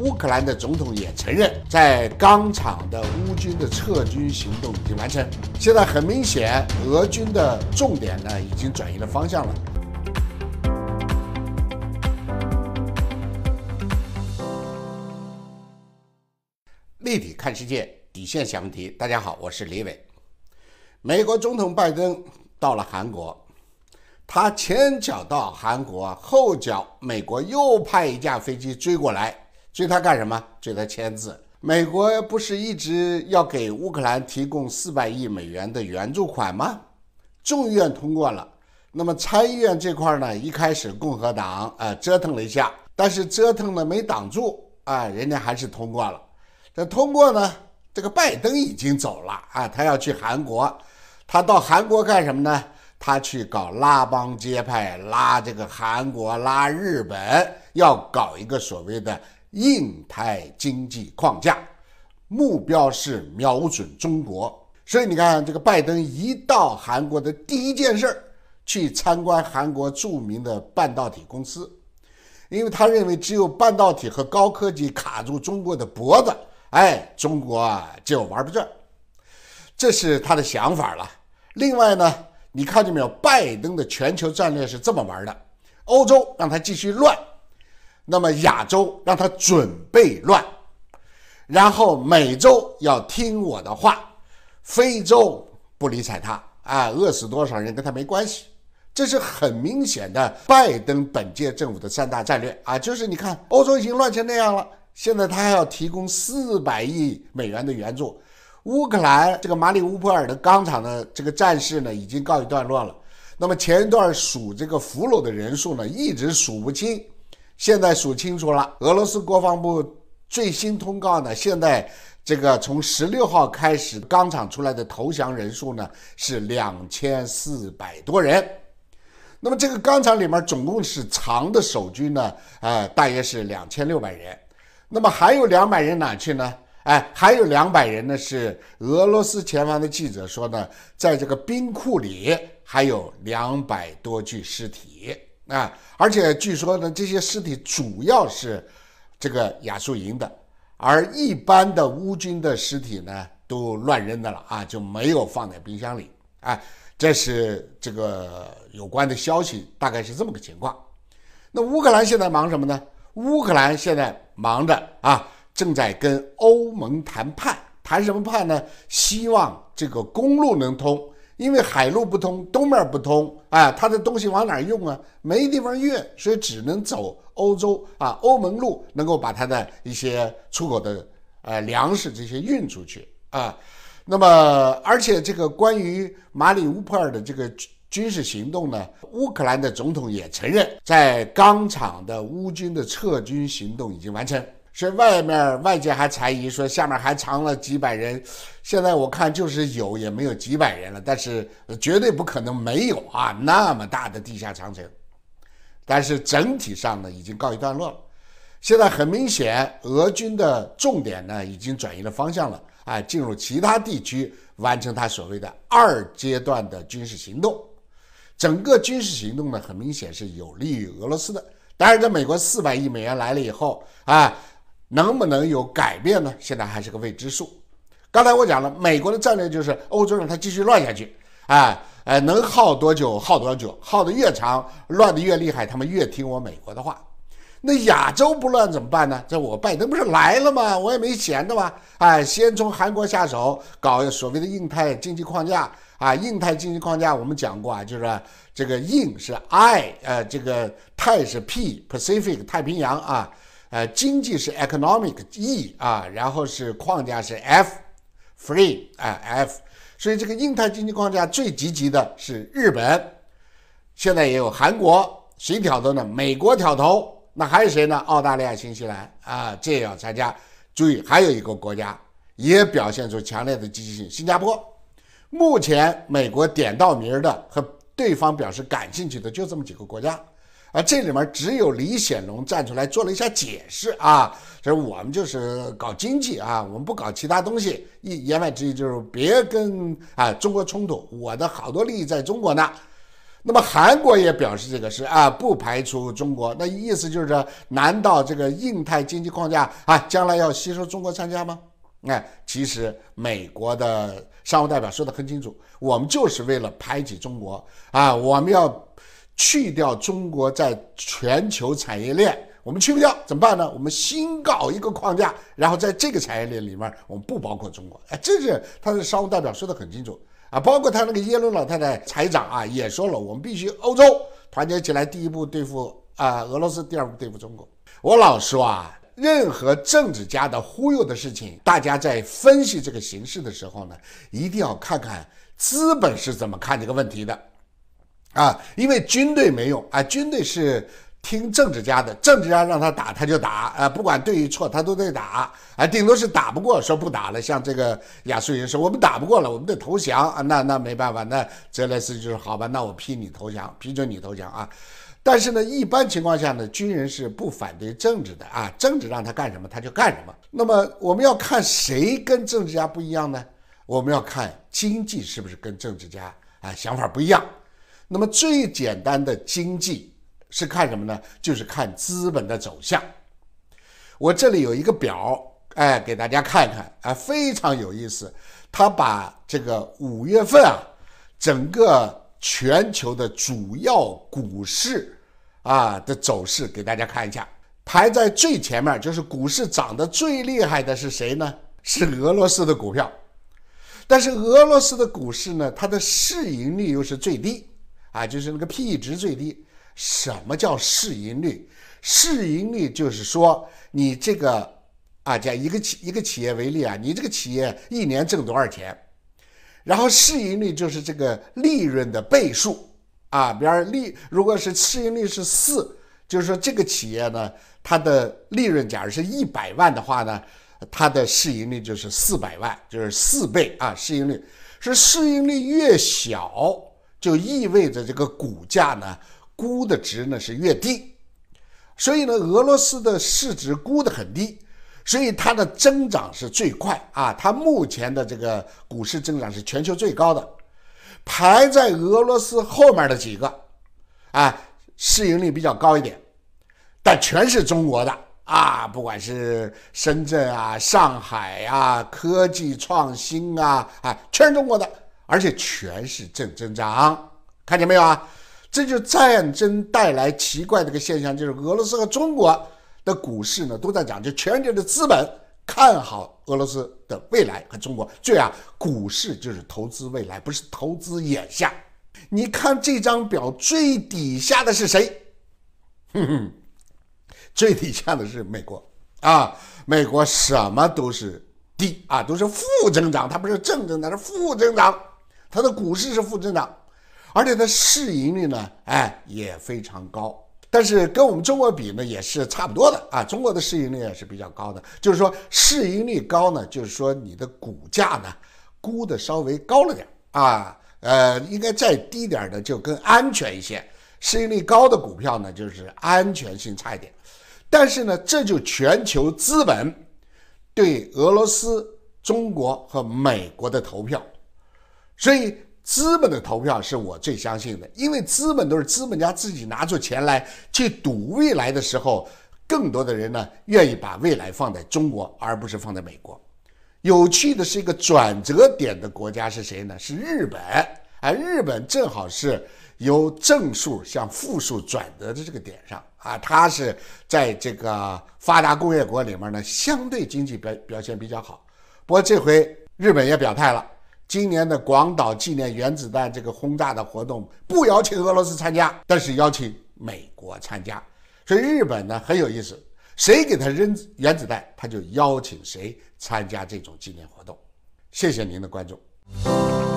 乌克兰的总统也承认，在钢厂的乌军的撤军行动已经完成。现在很明显，俄军的重点呢已经转移了方向了。立体看世界，底线想问题。大家好，我是李伟。美国总统拜登到了韩国，他前脚到韩国，后脚美国又派一架飞机追过来。追他干什么？追他签字。美国不是一直要给乌克兰提供四百亿美元的援助款吗？众议院通过了。那么参议院这块呢？一开始共和党啊折腾了一下，但是折腾呢没挡住，啊，人家还是通过了。那通过呢？这个拜登已经走了啊，他要去韩国。他到韩国干什么呢？他去搞拉帮结派，拉这个韩国，拉日本，要搞一个所谓的。印太经济框架目标是瞄准中国，所以你看，这个拜登一到韩国的第一件事儿，去参观韩国著名的半导体公司，因为他认为只有半导体和高科技卡住中国的脖子，哎，中国就玩不转，这是他的想法了。另外呢，你看见没有，拜登的全球战略是这么玩的：欧洲让他继续乱。那么亚洲让他准备乱，然后美洲要听我的话，非洲不理睬他，啊，饿死多少人跟他没关系，这是很明显的拜登本届政府的三大战略啊，就是你看欧洲已经乱成那样了，现在他还要提供四百亿美元的援助，乌克兰这个马里乌波尔的钢厂的这个战事呢已经告一段落了，那么前一段数这个俘虏的人数呢一直数不清。现在数清楚了，俄罗斯国防部最新通告呢。现在这个从十六号开始，钢厂出来的投降人数呢是两千四百多人。那么这个钢厂里面总共是藏的守军呢，呃，大约是两千六百人。那么还有两百人哪去呢？哎，还有两百人呢，是俄罗斯前方的记者说呢，在这个冰库里还有两百多具尸体。啊，而且据说呢，这些尸体主要是这个亚速营的，而一般的乌军的尸体呢，都乱扔的了啊，就没有放在冰箱里。啊，这是这个有关的消息，大概是这么个情况。那乌克兰现在忙什么呢？乌克兰现在忙着啊，正在跟欧盟谈判，谈什么判呢？希望这个公路能通。因为海路不通，东面不通，哎，他的东西往哪用啊？没地方运，所以只能走欧洲啊，欧盟路能够把它的一些出口的呃粮食这些运出去啊。那么，而且这个关于马里乌波尔的这个军事行动呢，乌克兰的总统也承认，在钢厂的乌军的撤军行动已经完成。是外面外界还猜疑说下面还藏了几百人，现在我看就是有也没有几百人了，但是绝对不可能没有啊那么大的地下长城。但是整体上呢已经告一段落了。现在很明显，俄军的重点呢已经转移了方向了，哎，进入其他地区完成他所谓的二阶段的军事行动。整个军事行动呢，很明显是有利于俄罗斯的。当然，在美国四百亿美元来了以后啊。能不能有改变呢？现在还是个未知数。刚才我讲了，美国的战略就是欧洲让它继续乱下去，哎哎，能耗多久耗多久，耗得越长，乱得越厉害，他们越听我美国的话。那亚洲不乱怎么办呢？这我拜登不是来了吗？我也没闲着嘛，哎，先从韩国下手，搞所谓的印太经济框架啊。印太经济框架我们讲过啊，就是这个印是 I，呃，这个泰是 P，Pacific 太平洋啊。呃，经济是 economic e 啊，然后是框架是 f free 啊 f，所以这个印太经济框架最积极的是日本，现在也有韩国，谁挑头呢？美国挑头，那还有谁呢？澳大利亚、新西兰啊，这也要参加。注意，还有一个国家也表现出强烈的积极性，新加坡。目前美国点到名的和对方表示感兴趣的就这么几个国家。啊，这里面只有李显龙站出来做了一下解释啊，就是我们就是搞经济啊，我们不搞其他东西。一言外之意就是别跟啊中国冲突，我的好多利益在中国呢。那么韩国也表示这个是啊，不排除中国。那意思就是说，难道这个印太经济框架啊，将来要吸收中国参加吗？哎，其实美国的商务代表说得很清楚，我们就是为了排挤中国啊，我们要。去掉中国在全球产业链，我们去不掉，怎么办呢？我们新搞一个框架，然后在这个产业链里面，我们不包括中国。哎，这是他的商务代表说的很清楚啊。包括他那个耶伦老太太财长啊，也说了，我们必须欧洲团结起来，第一步对付啊俄罗斯，第二步对付中国。我老说啊，任何政治家的忽悠的事情，大家在分析这个形势的时候呢，一定要看看资本是怎么看这个问题的。啊，因为军队没用啊，军队是听政治家的，政治家让他打他就打啊，不管对与错他都得打啊，顶多是打不过说不打了。像这个亚述人说我们打不过了，我们得投降啊，那那没办法，那泽莱斯就说好吧，那我批你投降，批准你投降啊。但是呢，一般情况下呢，军人是不反对政治的啊，政治让他干什么他就干什么。那么我们要看谁跟政治家不一样呢？我们要看经济是不是跟政治家啊想法不一样。那么最简单的经济是看什么呢？就是看资本的走向。我这里有一个表，哎，给大家看看，啊，非常有意思。他把这个五月份啊，整个全球的主要股市啊的走势给大家看一下。排在最前面，就是股市涨得最厉害的是谁呢？是俄罗斯的股票。但是俄罗斯的股市呢，它的市盈率又是最低。啊，就是那个 P/E 值最低。什么叫市盈率？市盈率就是说，你这个啊，讲一个企一个企业为例啊，你这个企业一年挣多少钱？然后市盈率就是这个利润的倍数啊。比方利，如果是市盈率是四，就是说这个企业呢，它的利润假如是一百万的话呢，它的市盈率就是四百万，就是四倍啊。市盈率是市盈率越小。就意味着这个股价呢，估的值呢是越低，所以呢，俄罗斯的市值估的很低，所以它的增长是最快啊，它目前的这个股市增长是全球最高的，排在俄罗斯后面的几个，啊，市盈率比较高一点，但全是中国的啊，不管是深圳啊、上海啊、科技创新啊，啊，全是中国的。而且全是正增长，看见没有啊？这就战争带来奇怪的一个现象，就是俄罗斯和中国的股市呢都在讲，就全球的资本看好俄罗斯的未来和中国。这样、啊，股市就是投资未来，不是投资眼下。你看这张表最底下的是谁？哼哼，最底下的是美国啊！美国什么都是低啊，都是负增长，它不是正增长，是负增长。它的股市是负增长，而且它市盈率呢，哎，也非常高。但是跟我们中国比呢，也是差不多的啊。中国的市盈率也是比较高的，就是说市盈率高呢，就是说你的股价呢估的稍微高了点啊。呃，应该再低点的就更安全一些。市盈率高的股票呢，就是安全性差一点。但是呢，这就全球资本对俄罗斯、中国和美国的投票。所以资本的投票是我最相信的，因为资本都是资本家自己拿出钱来去赌未来的时候，更多的人呢愿意把未来放在中国，而不是放在美国。有趣的是，一个转折点的国家是谁呢？是日本。而日本正好是由正数向负数转折的这个点上啊，它是在这个发达工业国里面呢相对经济表表现比较好。不过这回日本也表态了。今年的广岛纪念原子弹这个轰炸的活动不邀请俄罗斯参加，但是邀请美国参加。所以日本呢很有意思，谁给他扔原子弹，他就邀请谁参加这种纪念活动。谢谢您的关注。